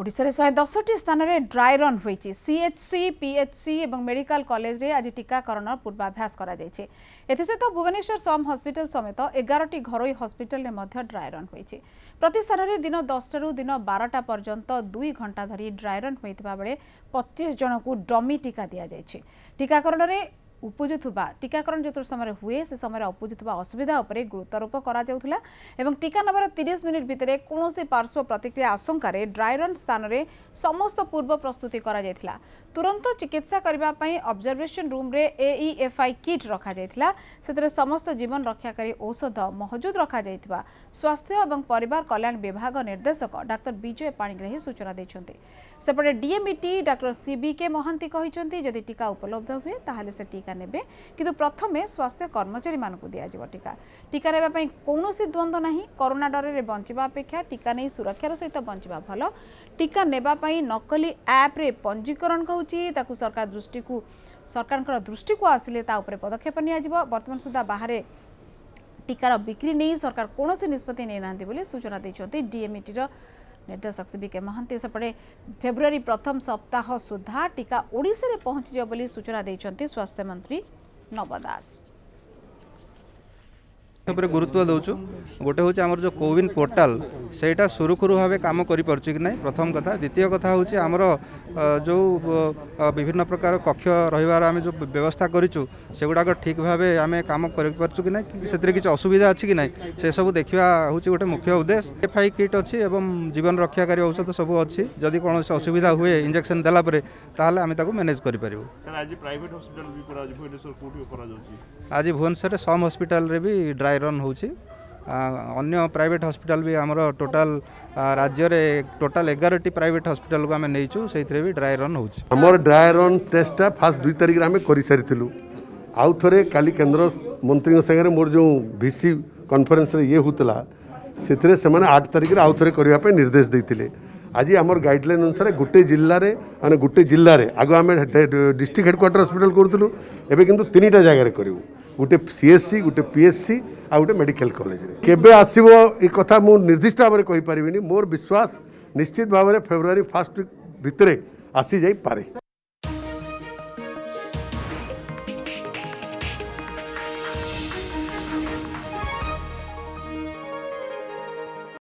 ওড়শার শহে দশটি স্থানের ড্রাই রন হয়েছে সিএচসি পিএচসি এবং মেডিকাল কলেজে আজ টিকাকরণ পূর্বাভ্যাস করা যাইছে এসহ ভুবনেশ্বর সম হসপিটাল সমেত এগারোটি ঘরোই হসপিটালে মধ্যে ড্রাই রন হয়েছে প্রতি স্থানের দিন দশটার দিন বারোটা পর্যন্ত দুই ঘণ্টা ধর ড্রাই রন হয়ে পঁচিশ জনক ডমি টিকা দিয়া যাইছে টিকাকরণের ଉପୁଜୁଥିବା ଟିକାକରଣ ଯେତେବେଳେ ସମୟରେ ହୁଏ ସେ ସମୟରେ ଉପୁଜୁଥିବା ଅସୁବିଧା ଉପରେ ଗୁରୁତ୍ୱାରୋପ କରାଯାଉଥିଲା ଏବଂ ଟିକା ନେବାର ତିରିଶ ମିନିଟ୍ ଭିତରେ କୌଣସି ପାର୍ଶ୍ୱ ପ୍ରତିକ୍ରିୟା ଆଶଙ୍କାରେ ଡ୍ରାଇରନ୍ ସ୍ଥାନରେ ସମସ୍ତ ପୂର୍ବ ପ୍ରସ୍ତୁତି କରାଯାଇଥିଲା ତୁରନ୍ତ ଚିକିତ୍ସା କରିବା ପାଇଁ ଅବଜରଭେସନ୍ ରୁମ୍ରେ ଏଇଏଫ୍ଆଇ କିଟ୍ ରଖାଯାଇଥିଲା ସେଥିରେ ସମସ୍ତ ଜୀବନ ରକ୍ଷାକାରୀ ଔଷଧ ମହଜୁଦ ରଖାଯାଇଥିବା ସ୍ୱାସ୍ଥ୍ୟ ଏବଂ ପରିବାର କଲ୍ୟାଣ ବିଭାଗ ନିର୍ଦ୍ଦେଶକ ଡାକ୍ତର ବିଜୟ ପାଣିଗ୍ରାହୀ ସୂଚନା ଦେଇଛନ୍ତି ସେପଟେ ଡିଏମ୍ଇଟି ଡାକ୍ତର ସିବିକେ ମହାନ୍ତି କହିଛନ୍ତି ଯଦି ଟିକା ଉପଲବ୍ଧ ହୁଏ ତାହେଲେ ସେ ଟିକା টিকা নেবে কিন্তু প্রথমে স্বাস্থ্য কর্মচারী মানুষ দিয়াযিব টিকা টিকা নেওয়া কৌশি দ্বন্দ্ব না করোনা ডরের বঞ্চা অপেক্ষা টিকা নেই সুরক্ষার সহিত বঞ্চা ভাল টিকা নেওয়া নকলি আপ্রে পঞ্জীকরণ হচ্ছে তাকে সরকার দৃষ্টিকু সরকারঙ্কর দৃষ্টিকু আসলে তা উপরে পদক্ষেপ নিয়াযিব বর্তমান সুদ্ধা বাহারে টিকার বিক্রি নেই সরকার কোণী নিষ্পতি নেই না বলে সূচনা দিয়েছেন ডিএমইটির ନିର୍ଦ୍ଦେଶକ ସି ବିକେ ମହାନ୍ତି ସେପଟେ ଫେବୃଆରୀ ପ୍ରଥମ ସପ୍ତାହ ସୁଦ୍ଧା ଟିକା ଓଡ଼ିଶାରେ ପହଞ୍ଚିଯିବ ବୋଲି ସୂଚନା ଦେଇଛନ୍ତି ସ୍ୱାସ୍ଥ୍ୟମନ୍ତ୍ରୀ ନବ ଦାସ ଉପରେ ଗୁରୁତ୍ୱ ଦେଉଛୁ ଗୋଟେ ହେଉଛି ଆମର ଯେଉଁ କୋୱିନ୍ ପୋର୍ଟାଲ୍ ସେଇଟା ସୁରୁଖୁରୁ ଭାବେ କାମ କରିପାରୁଛି କି ନାହିଁ ପ୍ରଥମ କଥା ଦ୍ୱିତୀୟ କଥା ହେଉଛି ଆମର ଯେଉଁ ବିଭିନ୍ନ ପ୍ରକାର କକ୍ଷ ରହିବାର ଆମେ ଯେଉଁ ବ୍ୟବସ୍ଥା କରିଛୁ ସେଗୁଡ଼ାକ ଠିକ୍ ଭାବେ ଆମେ କାମ କରିପାରୁଛୁ କି ନାହିଁ କି ସେଥିରେ କିଛି ଅସୁବିଧା ଅଛି କି ନାହିଁ ସେସବୁ ଦେଖିବା ହେଉଛି ଗୋଟେ ମୁଖ୍ୟ ଉଦ୍ଦେଶ୍ୟ ଏଫ୍ଆଇ କିଟ୍ ଅଛି ଏବଂ ଜୀବନ ରକ୍ଷାକାରୀ ଔଷଧ ସବୁ ଅଛି ଯଦି କୌଣସି ଅସୁବିଧା ହୁଏ ଇଞ୍ଜେକ୍ସନ୍ ଦେଲା ପରେ ତାହେଲେ ଆମେ ତାକୁ ମ୍ୟାନେଜ୍ କରିପାରିବୁ ଆଜି ଭୁବନେଶ୍ୱରରେ ସମ୍ ହସ୍ପିଟାଲରେ ବି ଡ୍ରାଏ ଆଇରନ୍ ହେଉଛି ଅନ୍ୟ ପ୍ରାଇଭେଟ୍ ହସ୍ପିଟାଲ ବି ଆମର ଟୋଟାଲ ରାଜ୍ୟରେ ଟୋଟାଲ ଏଗାରଟି ପ୍ରାଇଭେଟ୍ ହସ୍ପିଟାଲକୁ ଆମେ ନେଇଛୁ ସେଇଥିରେ ବି ଡ୍ରାଏ ରନ୍ ହେଉଛି ଆମର ଡ୍ରାଏ ରନ୍ ଟେଷ୍ଟଟା ଫାଷ୍ଟ ଦୁଇ ତାରିଖରେ ଆମେ କରିସାରିଥିଲୁ ଆଉ ଥରେ କାଲି କେନ୍ଦ୍ର ମନ୍ତ୍ରୀଙ୍କ ସାଙ୍ଗରେ ମୋର ଯେଉଁ ଭିସି କନଫରେନ୍ସରେ ଇଏ ହେଉଥିଲା ସେଥିରେ ସେମାନେ ଆଠ ତାରିଖରେ ଆଉ ଥରେ କରିବା ପାଇଁ ନିର୍ଦ୍ଦେଶ ଦେଇଥିଲେ ଆଜି ଆମର ଗାଇଡ଼ଲାଇନ୍ ଅନୁସାରେ ଗୋଟେ ଜିଲ୍ଲାରେ ମାନେ ଗୋଟେ ଜିଲ୍ଲାରେ ଆଗ ଆମେ ଡିଷ୍ଟ୍ରିକ୍ଟ ହେଡ଼କ୍ୱାର୍ଟର ହସ୍ପିଟାଲ କରୁଥିଲୁ ଏବେ କିନ୍ତୁ ତିନିଟା ଜାଗାରେ କରିବୁ ଗୋଟେ ସିଏସ୍ସି ଗୋଟେ ପିଏସ୍ସି ଆଉ ଗୋଟେ ମେଡ଼ିକାଲ କଲେଜରେ କେବେ ଆସିବ ଏ କଥା ମୁଁ ନିର୍ଦ୍ଦିଷ୍ଟ ଭାବରେ କହିପାରିବିନି ମୋର ବିଶ୍ୱାସ ନିଶ୍ଚିତ ଭାବରେ ଫେବୃଆରୀ ଫାର୍ଷ୍ଟ ଭିତରେ ଆସିଯାଇପାରେ